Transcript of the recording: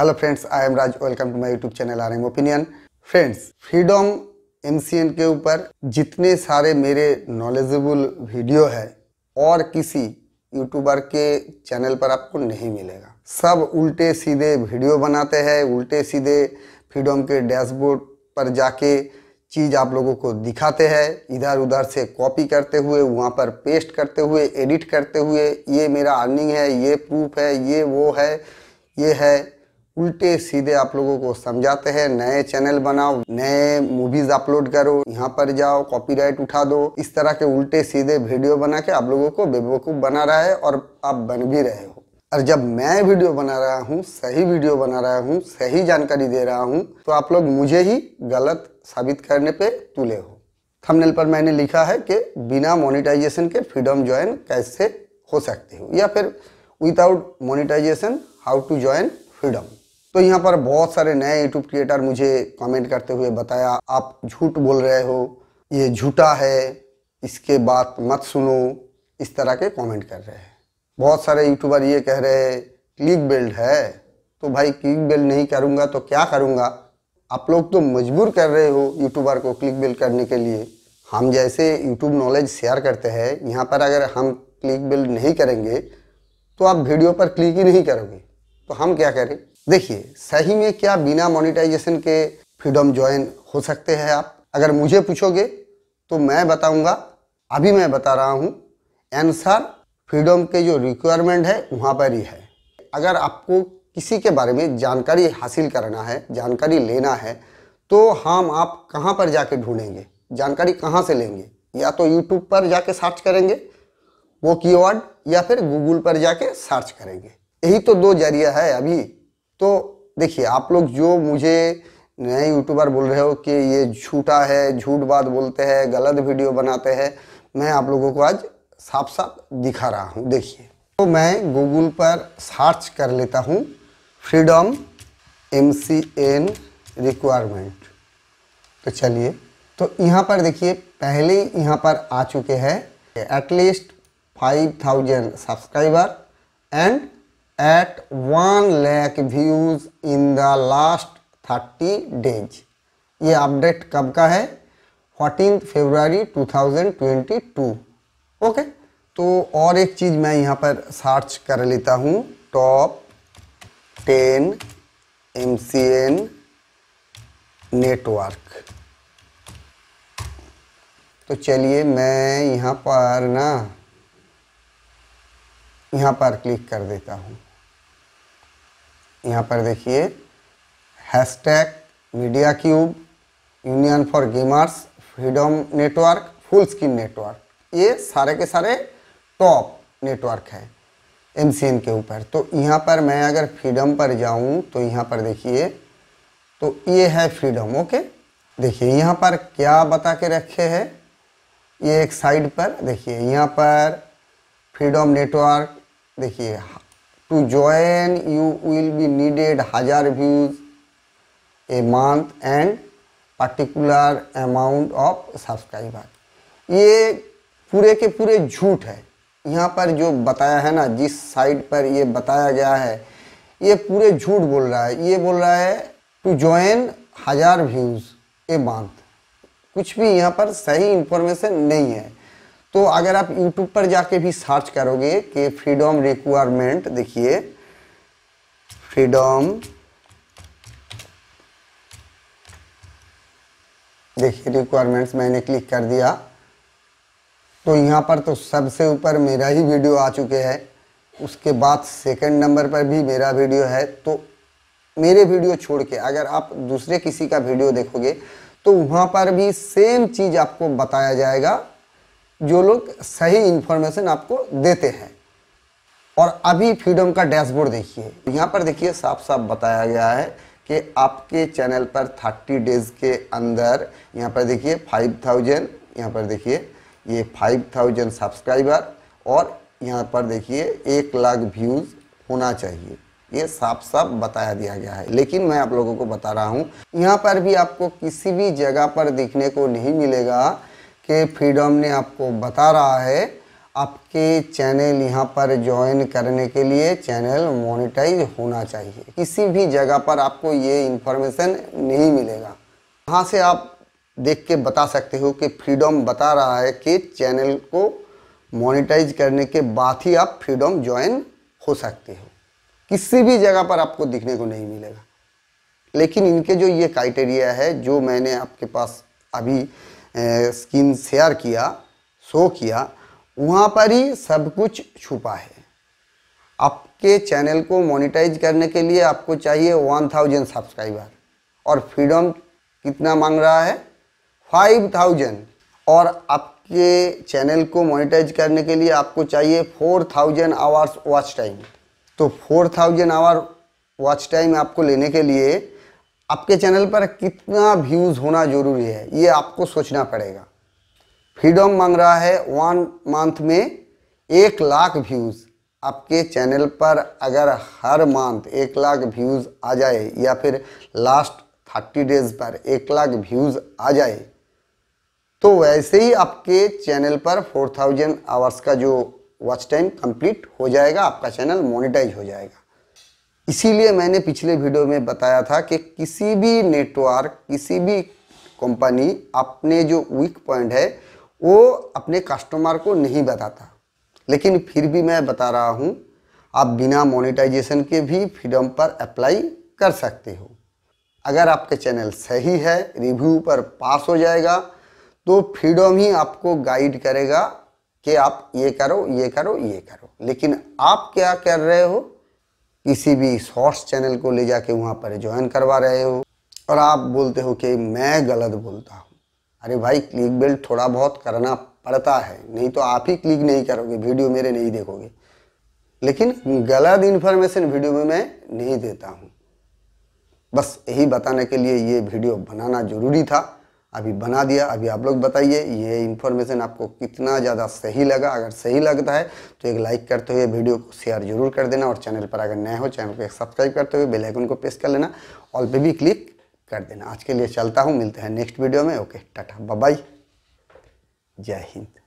Hello friends I am Raj welcome to my YouTube channel R M opinion friends freedom MCN के ऊपर जितने सारे मेरे नॉलेजेबल वीडियो है और किसी यूट्यूबर के चैनल पर आपको नहीं मिलेगा सब उल्टे सीधे वीडियो बनाते हैं उल्टे सीधे फ्रीडम के डैशबोर्ड पर जाके चीज़ आप लोगों को दिखाते हैं इधर उधर से कॉपी करते हुए वहाँ पर पेस्ट करते हुए एडिट करते हुए ये मेरा अर्निंग है ये प्रूफ है ये वो है ये है उल्टे सीधे आप लोगों को समझाते हैं नए चैनल बनाओ नए मूवीज अपलोड करो यहाँ पर जाओ कॉपीराइट उठा दो इस तरह के उल्टे सीधे वीडियो बना के आप लोगों को बेवकूफ़ बना रहा है और आप बन भी रहे हो और जब मैं वीडियो बना रहा हूँ सही वीडियो बना रहा हूँ सही जानकारी दे रहा हूँ तो आप लोग मुझे ही गलत साबित करने पे तुले हो थंबनेल पर मैंने लिखा है कि बिना मोनेटाइजेशन के फ्रीडम ज्वाइन कैसे हो सकते हो या फिर without monetization how to join freedom तो यहाँ पर बहुत सारे नए यूट्यूब क्रिएटर मुझे कमेंट करते हुए बताया आप झूठ बोल रहे हो ये झूठा है इसके बात मत सुनो इस तरह के कमेंट कर रहे हैं बहुत सारे यूट्यूबर ये कह रहे हैं क्लिक बेल्ट है तो भाई क्लिक बेल्ट नहीं करूँगा तो क्या करूँगा आप लोग तो मजबूर कर रहे हो यूट्यूबर को क्लिक बेल्ट करने के लिए हम जैसे यूट्यूब नॉलेज शेयर करते हैं यहाँ पर अगर हम क्लिक बेल्ट नहीं करेंगे तो आप वीडियो पर क्लिक ही नहीं करोगे तो हम क्या करें देखिए सही में क्या बिना मोनिटाइजेशन के फ्रीडम ज्वाइन हो सकते हैं आप अगर मुझे पूछोगे तो मैं बताऊंगा अभी मैं बता रहा हूँ आंसर फ्रीडम के जो रिक्वायरमेंट है वहाँ पर ही है अगर आपको किसी के बारे में जानकारी हासिल करना है जानकारी लेना है तो हम आप कहाँ पर जाके ढूंढेंगे जानकारी कहाँ से लेंगे या तो यूट्यूब पर जाके सर्च करेंगे वो कीवर्ड या फिर गूगल पर जाके सर्च करेंगे यही तो दो जरिया है अभी तो देखिए आप लोग जो मुझे नए यूट्यूबर बोल रहे हो कि ये झूठा है झूठ बात बोलते हैं गलत वीडियो बनाते हैं मैं आप लोगों को आज साफ साफ दिखा रहा हूँ देखिए तो मैं गूगल पर सर्च कर लेता हूँ freedom M C N requirement तो चलिए तो यहाँ पर देखिए पहले यहाँ पर आ चुके हैं at least five thousand subscriber and at one lakh views in the last thirty days ये अपडेट कब का है फोर्टीन ट्वेंटी 2022 ओके तो और एक चीज़ मैं यहाँ पर सर्च कर लेता हूँ top ten M C N network तो चलिए मैं यहाँ पर ना यहाँ पर क्लिक कर देता हूँ यहाँ पर देखिए hashtag media cube union for gamers freedom network full screen network ये सारे के सारे टॉप नेटवर्क है एम के ऊपर तो यहाँ पर मैं अगर फ्रीडम पर जाऊँ तो यहाँ पर देखिए तो ये है फ्रीडम ओके देखिए यहाँ पर क्या बता के रखे है ये एक साइड पर देखिए यहाँ पर फ्रीडम नेटवर्क देखिए To join, you will be needed 1000 views a month and particular amount of subscriber. ये पूरे के पूरे झूठ है यहाँ पर जो बताया है ना जिस साइट पर ये बताया गया है ये पूरे झूठ बोल रहा है ये बोल रहा है टू ज्वाइन हज़ार व्यूज़ ए मंथ कुछ भी यहाँ पर सही इन्फॉर्मेशन नहीं है तो अगर आप यूट्यूब पर जाके भी सर्च करोगे कि फ्रीडम रिक्वायरमेंट देखिए फ्रीडम देखिए रिक्वायरमेंट्स मैंने क्लिक कर दिया तो यहाँ पर तो सबसे ऊपर मेरा ही वीडियो आ चुके हैं उसके बाद सेकंड नंबर पर भी मेरा वीडियो है तो मेरे वीडियो छोड़ के अगर आप दूसरे किसी का वीडियो देखोगे तो वहाँ पर भी सेम चीज़ आपको बताया जाएगा जो लोग सही इन्फॉर्मेशन आपको देते हैं और अभी फ्रीडम का डैशबोर्ड देखिए यहाँ पर देखिए साफ साफ बताया गया है कि आपके चैनल पर 30 डेज के अंदर यहाँ पर देखिए 5000 यहाँ पर देखिए ये 5000 सब्सक्राइबर और यहाँ पर देखिए एक लाख व्यूज़ होना चाहिए ये साफ साफ बताया दिया गया है लेकिन मैं आप लोगों को बता रहा हूँ यहाँ पर भी आपको किसी भी जगह पर देखने को नहीं मिलेगा के फ्रीडम ने आपको बता रहा है आपके चैनल यहाँ पर ज्वाइन करने के लिए चैनल मोनिटाइज होना चाहिए किसी भी जगह पर आपको ये इन्फॉर्मेशन नहीं मिलेगा वहाँ से आप देख के बता सकते हो कि फ्रीडम बता रहा है कि चैनल को मोनिटाइज करने के बाद ही आप फ्रीडम ज्वाइन हो सकते हो किसी भी जगह पर आपको दिखने को नहीं मिलेगा लेकिन इनके जो ये क्राइटेरिया है जो मैंने आपके पास अभी स्क्रीन शेयर किया शो किया वहाँ पर ही सब कुछ छुपा है आपके चैनल को मोनिटाइज करने के लिए आपको चाहिए वन थाउजेंड सब्सक्राइबर और फ्रीडम कितना मांग रहा है फाइव थाउजेंड और आपके चैनल को मोनिटाइज करने के लिए आपको चाहिए four thousand hours watch time तो four thousand hour watch time आपको लेने के लिए आपके चैनल पर कितना व्यूज़ होना ज़रूरी है ये आपको सोचना पड़ेगा फ्रीडम मांग रहा है वन मंथ में एक लाख व्यूज़ आपके चैनल पर अगर हर मंथ एक लाख व्यूज़ आ जाए या फिर लास्ट थर्टी डेज पर एक लाख व्यूज़ आ जाए तो वैसे ही आपके चैनल पर फोर थाउजेंड आवर्स का जो वॉच टाइम कंप्लीट हो जाएगा आपका चैनल मोनिटाइज हो जाएगा इसीलिए मैंने पिछले वीडियो में बताया था कि किसी भी नेटवर्क किसी भी कंपनी अपने जो वीक पॉइंट है वो अपने कस्टमर को नहीं बताता लेकिन फिर भी मैं बता रहा हूँ आप बिना मोनेटाइजेशन के भी फ्रीडम पर अप्लाई कर सकते हो अगर आपके चैनल सही है रिव्यू पर पास हो जाएगा तो फ्रीडम ही आपको गाइड करेगा कि आप ये करो ये करो ये करो लेकिन आप क्या कर रहे हो किसी भी शॉर्ट्स चैनल को ले जाके वहाँ पर ज्वाइन करवा रहे हो और आप बोलते हो कि मैं गलत बोलता हूँ अरे भाई क्लिक बेल्ट थोड़ा बहुत करना पड़ता है नहीं तो आप ही क्लिक नहीं करोगे वीडियो मेरे नहीं देखोगे लेकिन गलत इन्फॉर्मेशन वीडियो में मैं नहीं देता हूँ बस यही बताने के लिए ये वीडियो बनाना ज़रूरी था अभी बना दिया अभी आप लोग बताइए ये इन्फॉर्मेशन आपको कितना ज़्यादा सही लगा अगर सही लगता है तो एक लाइक करते हुए वीडियो को शेयर जरूर कर देना और चैनल पर अगर नए हो चैनल को एक सब्सक्राइब करते हुए बेल आइकन को प्रेस कर लेना ऑल पे भी क्लिक कर देना आज के लिए चलता हूँ मिलते हैं नेक्स्ट वीडियो में ओके टाटा बाय जय हिंद